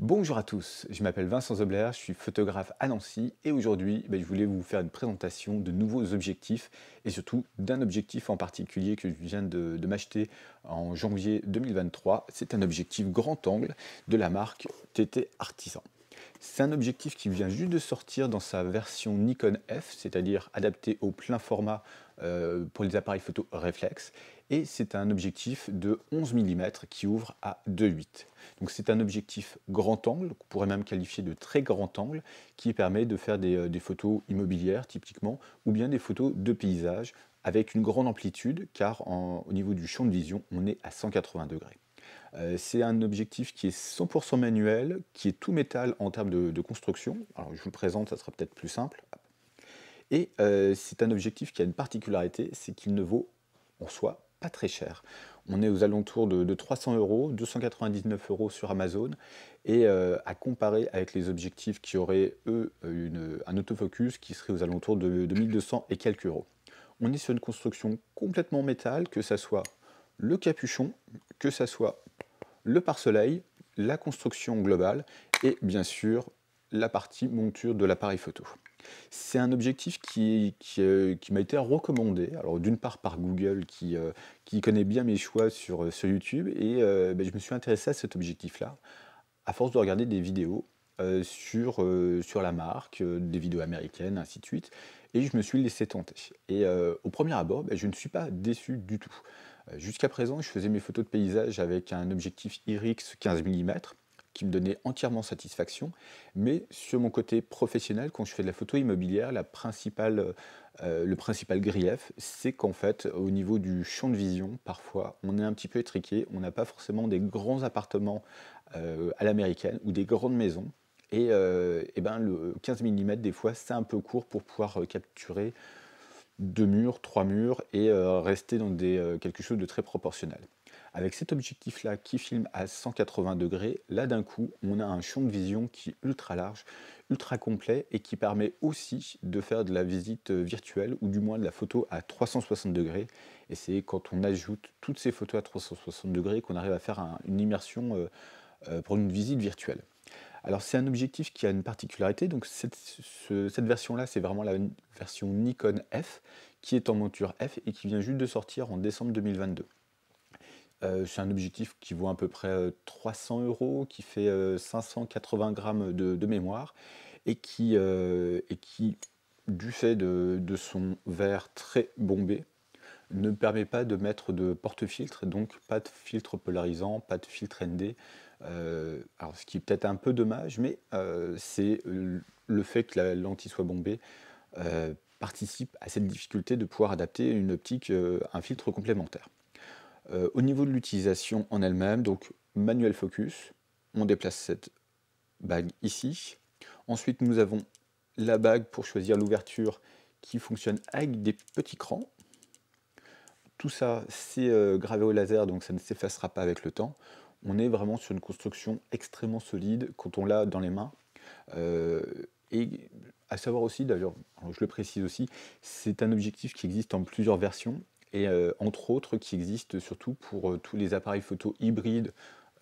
Bonjour à tous, je m'appelle Vincent Zobler, je suis photographe à Nancy et aujourd'hui ben, je voulais vous faire une présentation de nouveaux objectifs et surtout d'un objectif en particulier que je viens de, de m'acheter en janvier 2023. C'est un objectif grand angle de la marque TT Artisan. C'est un objectif qui vient juste de sortir dans sa version Nikon F, c'est-à-dire adapté au plein format euh, pour les appareils photo réflexes. Et c'est un objectif de 11 mm qui ouvre à 2.8. Donc c'est un objectif grand angle, qu'on pourrait même qualifier de très grand angle, qui permet de faire des, euh, photos immobilières typiquement, ou bien des photos de paysage avec une grande amplitude, car au niveau du champ de vision, on est à 180 degrés euh, c'est un objectif qui est 100% manuel, qui est tout métal en termes de, de construction. Alors je vous le présente, ça sera peut-être plus simple. Et euh, c'est un objectif qui a une particularité, c'est qu'il ne vaut en soi pas très cher. On est aux alentours de, 300 euros, 299 euros sur Amazon. Et euh, à comparer avec les objectifs qui auraient, eux, un autofocus qui serait aux alentours de, de 1200 et quelques euros. On est sur une construction complètement métal, que ça soit le capuchon, que ça soit le pare-soleil, la construction globale et bien sûr la partie monture de l'appareil photo. C'est un objectif qui, euh, m'a été recommandé, d'une part par Google euh, qui, connaît bien mes choix sur, euh, YouTube, et ben, je me suis intéressé à cet objectif-là, à force de regarder des vidéos sur, la marque, des vidéos américaines, ainsi de suite. Et je me suis laissé tenter. Et au premier abord, ben, je ne suis pas déçu du tout. Jusqu'à présent, je faisais mes photos de paysage avec un objectif IRIX 15 mm, qui me donnait entièrement satisfaction. Mais sur mon côté professionnel, quand je fais de la photo immobilière, la principale, euh, le principal grief, c'est qu'en fait, au niveau du champ de vision, parfois, on est un petit peu étriqué, on n'a pas forcément des grands appartements euh, à l'américaine ou des grandes maisons. Et, et, euh, eh ben le 15 mm, des fois, c'est un peu court pour pouvoir capturer deux murs, trois murs et rester dans des, quelque chose de très proportionnel. Avec cet objectif-là qui filme à 180 degrés, là d'un coup, on a un champ de vision qui est ultra large, ultra complet et qui permet aussi de faire de la visite virtuelle ou du moins de la photo à 360 degrés. Et c'est quand on ajoute toutes ces photos à 360 degrés qu'on arrive à faire une immersion euh, euh, pour une visite virtuelle. Alors c'est un objectif qui a une particularité, donc cette version-là, c'est vraiment la version Nikon F, qui est en monture F et qui vient juste de sortir en décembre 2022. Euh, c'est un objectif qui vaut à peu près 300 euh, euros, qui fait 580 euh, grammes de, mémoire et qui, du fait de, son verre très bombé, ne permet pas de mettre de porte-filtre, donc pas de filtre polarisant, pas de filtre ND. alors ce qui est peut-être un peu dommage, mais c'est le fait que la lentille soit bombée participe à cette difficulté de pouvoir adapter une optique, un filtre complémentaire. Euh, au niveau de l'utilisation en elle-même, donc manuel focus, on déplace cette bague ici. Ensuite, nous avons la bague pour choisir l'ouverture qui fonctionne avec des petits crans. Tout ça, c'est euh, gravé au laser, donc ça ne s'effacera pas avec le temps. On est vraiment sur une construction extrêmement solide quand on l'a dans les mains. Euh, et à savoir aussi, d'ailleurs, je le précise aussi, c'est un objectif qui existe en plusieurs versions et euh, entre autres qui existe surtout pour euh, tous les appareils photo hybrides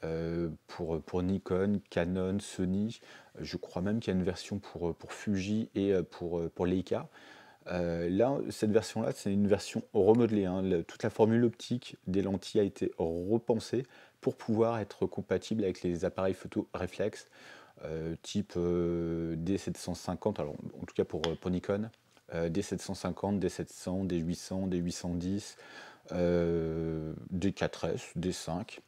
euh, pour, pour, Nikon, Canon, Sony. Je crois même qu'il y a une version pour, Fuji et pour, pour Leica. là, cette version-là, c'est une version remodelée. Hein. toute la formule optique des lentilles a été repensée pour pouvoir être compatible avec les appareils photo réflexes type D750, alors, en tout cas pour Nikon, euh, des 750, des 700, d 800, des 810, des 4S, euh, des 5.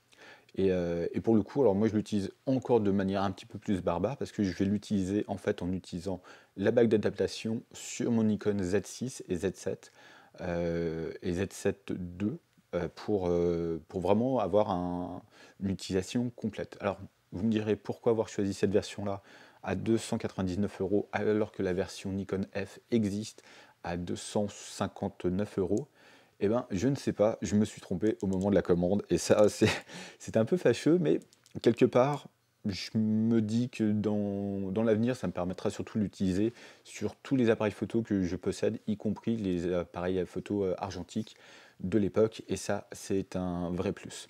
Euh, et, pour le coup, alors moi je l'utilise encore de manière un petit peu plus barbare parce que je vais l'utiliser en fait en utilisant la bague d'adaptation sur mon Nikon Z6 et Z7 et Z7 II pour, pour vraiment avoir une utilisation complète. Alors vous me direz pourquoi avoir choisi cette version là à 299 euros alors que la version Nikon F existe à 259 euros. Eh ben, je ne sais pas, je me suis trompé au moment de la commande et ça, c'est un peu fâcheux, mais quelque part, je me dis que dans, l'avenir, ça me permettra surtout l'utiliser sur tous les appareils photo que je possède, y compris les appareils photo euh, argentiques de l'époque, et ça, c'est un vrai plus.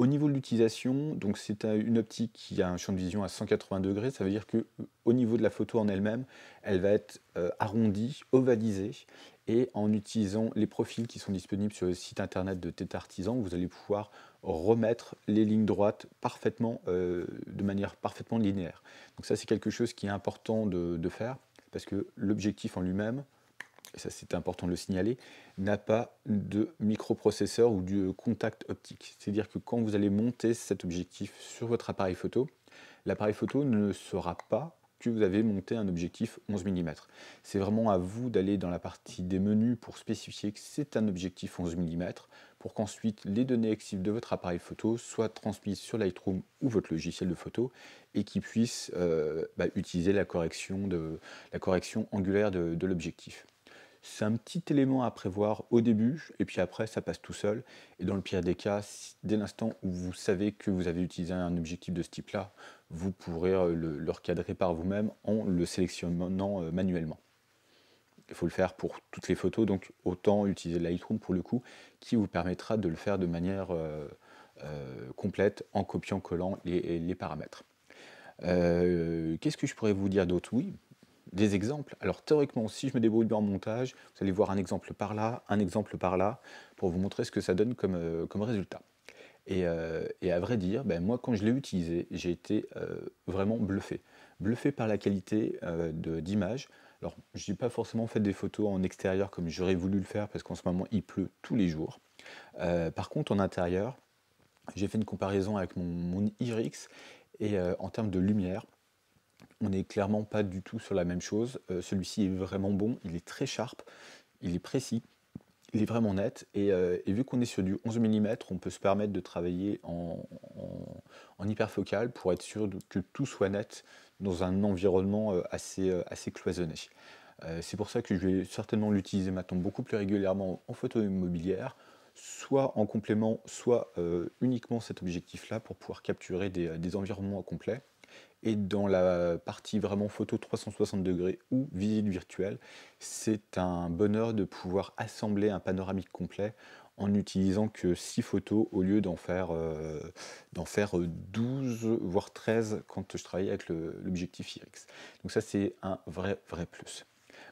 Au niveau de l'utilisation, donc c'est une optique qui a un champ de vision à 180 degrés, ça veut dire que euh, au niveau de la photo en elle-même, elle va être euh, arrondie, ovalisée, et en utilisant les profils qui sont disponibles sur le site internet de Tête Artisan, vous allez pouvoir remettre les lignes droites parfaitement, euh, de manière parfaitement linéaire. Donc ça c'est quelque chose qui est important de faire, parce que l'objectif en lui-même, ça c'est important de le signaler, n'a pas de microprocesseur ou de contact optique. C'est-à-dire que quand vous allez monter cet objectif sur votre appareil photo, l'appareil photo ne saura pas que vous avez monté un objectif 11 mm. C'est vraiment à vous d'aller dans la partie des menus pour spécifier que c'est un objectif 11 mm, pour qu'ensuite les données actives de votre appareil photo soient transmises sur Lightroom ou votre logiciel de photo et qu'ils puissent euh, bah, utiliser la correction, la correction angulaire de l'objectif. C'est un petit élément à prévoir au début, et puis après, ça passe tout seul. Et dans le pire des cas, dès l'instant où vous savez que vous avez utilisé un objectif de ce type-là, vous pourrez euh, le, recadrer par vous-même en le sélectionnant euh, manuellement. Il faut le faire pour toutes les photos, donc autant utiliser Lightroom pour le coup, qui vous permettra de le faire de manière euh, complète en copiant-collant les, paramètres. Qu'est-ce que je pourrais vous dire d'autre Oui, des exemples. Alors théoriquement, si je me débrouille bien en montage, vous allez voir un exemple par là, un exemple par là, pour vous montrer ce que ça donne comme, euh, résultat. Euh, et, à vrai dire, ben, moi quand je l'ai utilisé, j'ai été euh, vraiment bluffé. Bluffé par la qualité d'image. Alors je n'ai pas forcément fait des photos en extérieur comme j'aurais voulu le faire parce qu'en ce moment il pleut tous les jours. par contre en intérieur, j'ai fait une comparaison avec mon, mon IRIX et en termes de lumière, on n'est clairement pas du tout sur la même chose. Euh, celui-ci est vraiment bon, il est très sharp, il est précis, il est vraiment net. Et, euh, vu qu'on est sur du 11 mm, on peut se permettre de travailler en, hyperfocal pour être sûr que tout soit net dans un environnement euh, assez, assez cloisonné. C'est pour ça que je vais certainement l'utiliser maintenant beaucoup plus régulièrement en photo immobilière, soit en complément, soit uniquement cet objectif-là pour pouvoir capturer des, des environnements complets. Et dans la partie vraiment photo 360 degrés ou visite virtuelle, c'est un bonheur de pouvoir assembler un panoramique complet en n'utilisant que 6 photos au lieu d'en faire, 12 euh, euh, voire 13 quand je travaillais avec l'objectif IRIX. Donc ça c'est un vrai vrai plus.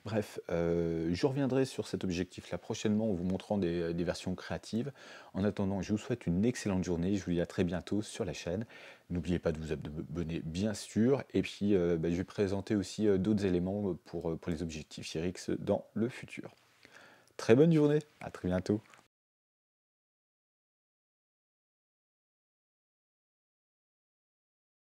Bref, euh, je reviendrai sur cet objectif-là prochainement en vous montrant des, versions créatives. En attendant, je vous souhaite une excellente journée. Je vous dis à très bientôt sur la chaîne. N'oubliez pas de vous abonner, bien sûr. Et puis, euh, bah, je vais présenter aussi euh, d'autres éléments pour, les objectifs IRIX dans le futur. Très bonne journée, à très bientôt.